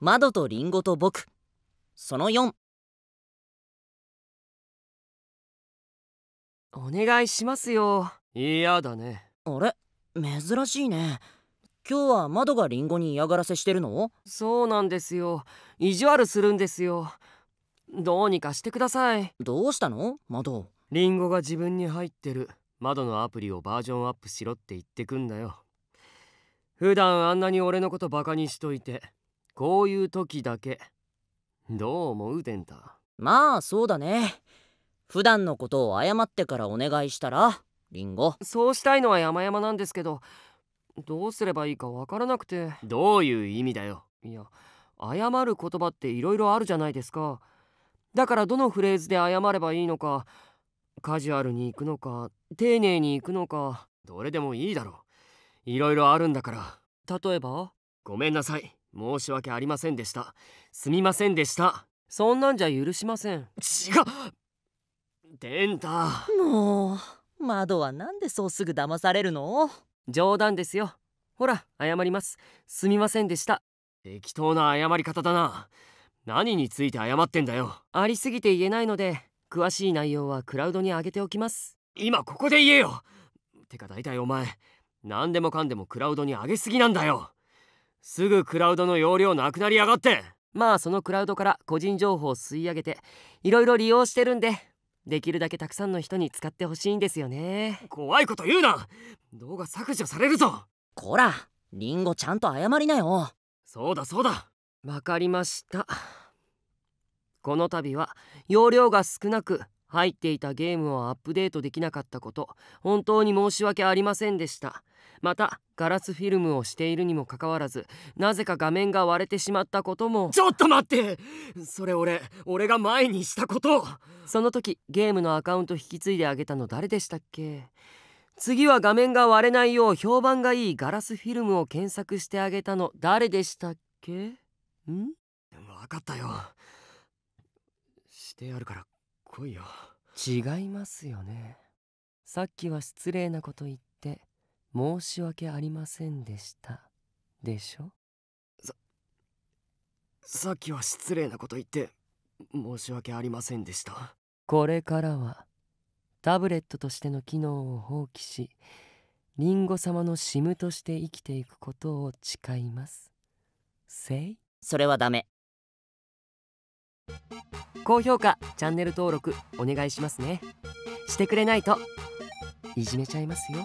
窓とリンゴと僕その4お願いしますよ嫌だねあれ珍しいね今日は窓がリンゴに嫌がらせしてるのそうなんですよ意地悪するんですよどうにかしてくださいどうしたの窓リンゴが自分に入ってる窓のアプリをバージョンアップしろって言ってくんだよ普段あんなに俺のことバカにしといてこういう時だけどう思うデンタまあそうだね普段のことを謝ってからお願いしたらリンゴそうしたいのは山々なんですけどどうすればいいかわからなくてどういう意味だよいや謝る言葉っていろいろあるじゃないですかだからどのフレーズで謝ればいいのかカジュアルに行くのか丁寧に行くのかどれでもいいだろういろいろあるんだから例えばごめんなさい申し訳ありませんでしたすみませんでしたそんなんじゃ許しません違うデンタもう窓はなんでそうすぐ騙されるの冗談ですよほら謝りますすみませんでした適当な謝り方だな何について謝ってんだよありすぎて言えないので詳しい内容はクラウドに上げておきます今ここで言えよてか大体お前何でもかんでもクラウドに上げすぎなんだよすぐクラウドの容量なくなりやがってまあそのクラウドから個人情報を吸い上げていろいろ利用してるんでできるだけたくさんの人に使ってほしいんですよね怖いこと言うな動画削除されるぞこらリンゴちゃんと謝りなよそうだそうだわかりましたこの度は容量が少なく入っていたゲームをアップデートできなかったこと本当に申し訳ありませんでしたまたガラスフィルムをしているにもかかわらずなぜか画面が割れてしまったこともちょっと待ってそれ俺俺が前にしたことその時ゲームのアカウント引き継いであげたの誰でしたっけ次は画面が割れないよう評判がいいガラスフィルムを検索してあげたの誰でしたっけん分かったよしてやるから来いよ違いますよねさっきは失礼なこと言って申し訳ありませんでしたでしょささっきは失礼なこと言って申し訳ありませんでしたこれからはタブレットとしての機能を放棄しリンゴ様のシムとして生きていくことを誓いますせいそれはダメ高評価チャンネル登録お願いしますねしてくれないといじめちゃいますよ